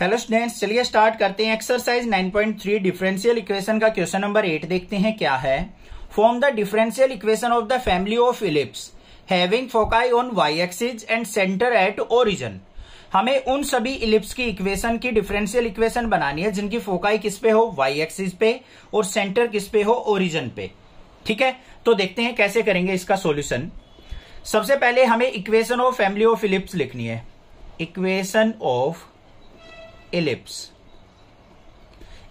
hello students चलिए start करते हैं एक्सरसाइज 9.3 डिफरेंशियल इक्वेशन का क्वेश्चन नंबर एट देखते हैं क्या है form the differential equation of the family of ellipse having foci on y axis and centre at origin हमें उन सभी इलिप्स की इक्वेशन की डिफरेंशियल इक्वेशन बनानी है जिनकी फोकाई किस पे हो वाई एक्सिस पे और सेंटर किस पे हो ओरिजन पे ठीक है तो देखते हैं कैसे करेंगे इसका सोल्यूशन सबसे पहले हमें equation of family of ellipse लिखनी है इक्वेशन ऑफ इलिप्स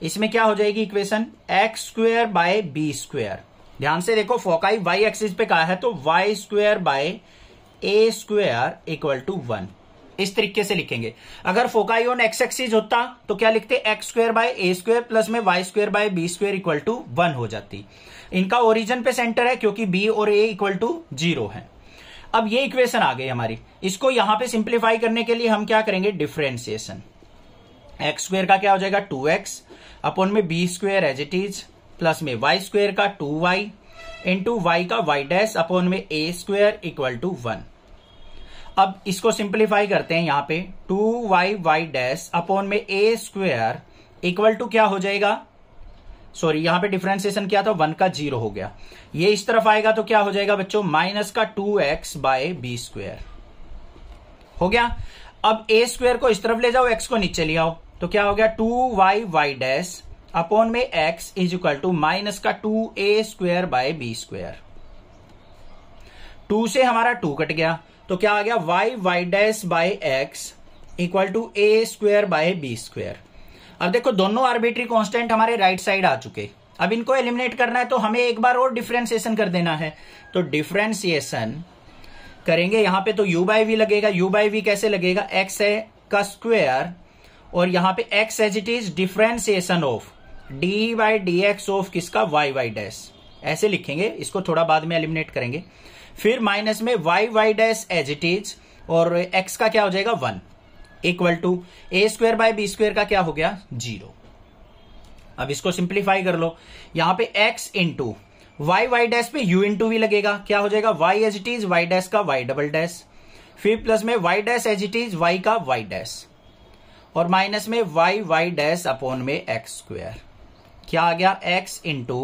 इसमें क्या हो जाएगी equation x square by b square ध्यान से देखो फोकाई वाई एक्सिस पे कहा है तो y square by a square equal to one इस तरीके से लिखेंगे अगर फोकाई ऑन एक्स एक्सिस होता तो क्या लिखते x square by a square plus में y square by b square equal to one हो जाती इनका ओरिजन पे सेंटर है क्योंकि बी और ए इक्वल टू जीरो है अब ये इक्वेशन आ गई हमारी इसको यहां पे सिंप्लीफाई करने के लिए हम क्या करेंगे डिफ्रेंसिएशन एक्स स्क्वेयर का क्या हो जाएगा टू एक्स अपॉन में b square as it is plus में वाई स्क्वेयर का टू वाई इंटू वाई का वाई डैश अपॉन में a square equal to one अब इसको सिंप्लीफाई करते हैं यहां पे two y y dash upon में ए स्क्वेयर इक्वल टू क्या हो जाएगा सॉरी यहां पे डिफ्रेंसिएशन क्या था वन का जीरो हो गया ये इस तरफ आएगा तो क्या हो जाएगा बच्चों माइनस का two x by b square हो गया अब ए स्क्वेयर को इस तरफ ले जाओ एक्स को नीचे ले आओ तो क्या हो गया two y y dash upon में x is equal to minus का two a square by b square two से हमारा टू कट गया तो क्या आ गया y y dash by x equal to a square by b square अब देखो दोनों आर्बिट्री कॉन्स्टेंट हमारे राइट right साइड आ चुके अब इनको एलिमिनेट करना है तो हमें एक बार और डिफ्रेंसिएशन कर देना है तो डिफ्रेंसिएशन करेंगे यहां पे तो u बाई वी लगेगा u बाई वी कैसे लगेगा x है का स्क्वेयर और यहां पे x as it is differentiation of d by d x of किसका y वाई डैश ऐसे लिखेंगे इसको थोड़ा बाद में एलिमिनेट करेंगे फिर माइनस में y y dash as it is और x का क्या हो जाएगा one equal to a square by b square का क्या हो गया जीरो अब इसको सिंप्लीफाई कर लो यहां पे x into y y dash पे यू इन टू वी लगेगा क्या हो जाएगा y as it is y dash का वाई डबल डैश फिर प्लस में y dash as it is y का वाई डैश और माइनस में वाई वाई डैश अपॉन में एक्स स्क्वेयर क्या आ गया x into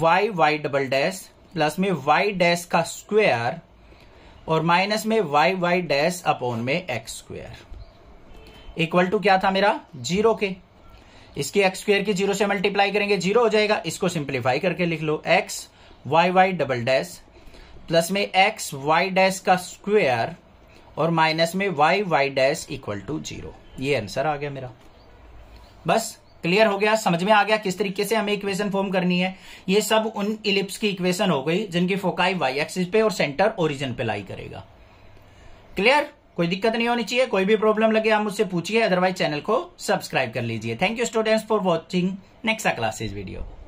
y y double dash plus में वाई डैश का स्क्वेयर और माइनस में वाई वाई डैश अपॉन में एक्स स्क्वेयर इक्वल टू क्या था मेरा जीरो के इसकी एक्स स्क्र की जीरो से मल्टीप्लाई करेंगे जीरो हो जाएगा इसको सिंप्लीफाई करके लिख लो x y y double dash plus में एक्स वाई डैश का स्क्वेयर और माइनस में y y dash equal to zero answer आ गया मेरा बस क्लियर हो गया समझ में आ गया किस तरीके से हमें इक्वेशन फॉर्म करनी है ये सब उन इलिप्स की इक्वेशन हो गई जिनकी फोकाई वाई एक्सिस पे और सेंटर ओरिजिन पे लाई करेगा क्लियर कोई दिक्कत नहीं होनी चाहिए कोई भी प्रॉब्लम लगे आप मुझसे पूछिए अदरवाइज चैनल को सब्सक्राइब कर लीजिए thank you students for watching next classes video